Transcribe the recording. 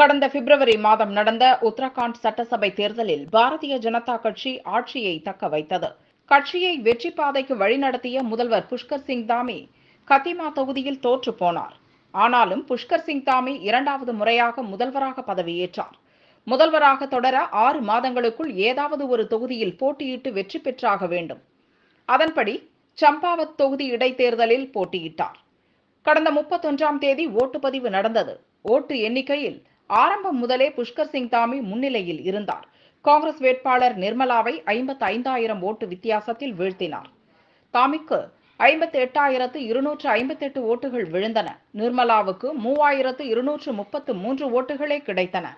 கடந்த பிப்ரவரி மாதம் நடந்த உத்தரகாண்ட் சட்டசபை தேர்தலில் பாரதிய ஜனதா கட்சி ஆட்சியை தக்க வைத்தது கட்சியை வெற்றி பாதைக்கு வழிநடத்திய முதல்வர் புஷ்கர் சிங் தாமி கத்திமா தொகுதியில் தோற்று போனார் ஆனாலும் புஷ்கர் சிங் தாமி இரண்டாவது முறையாக முதல்வராக பதவியேற்றார் முதல்வராக தொடர ஆறு மாதங்களுக்குள் ஏதாவது ஒரு தொகுதியில் போட்டியிட்டு வெற்றி பெற்றாக வேண்டும் அதன்படி சம்பாவத் தொகுதி இடைத்தேர்தலில் போட்டியிட்டார் கடந்த முப்பத்தொன்றாம் தேதி ஓட்டுப்பதிவு நடந்தது ஓட்டு எண்ணிக்கையில் ஆரம்பம் முதலே புஷ்கர் சிங் தாமி முன்னிலையில் இருந்தார் காங்கிரஸ் வேட்பாளர் நிர்மலாவை ஐம்பத்தி ஐந்தாயிரம் ஓட்டு வித்தியாசத்தில் வீழ்த்தினார் தாமிக்கு ஐம்பத்தி எட்டாயிரத்து இருநூற்று ஐம்பத்தெட்டு ஓட்டுகள் விழுந்தன நிர்மலாவுக்கு மூவாயிரத்து இருநூற்று முப்பத்து மூன்று ஓட்டுகளே கிடைத்தன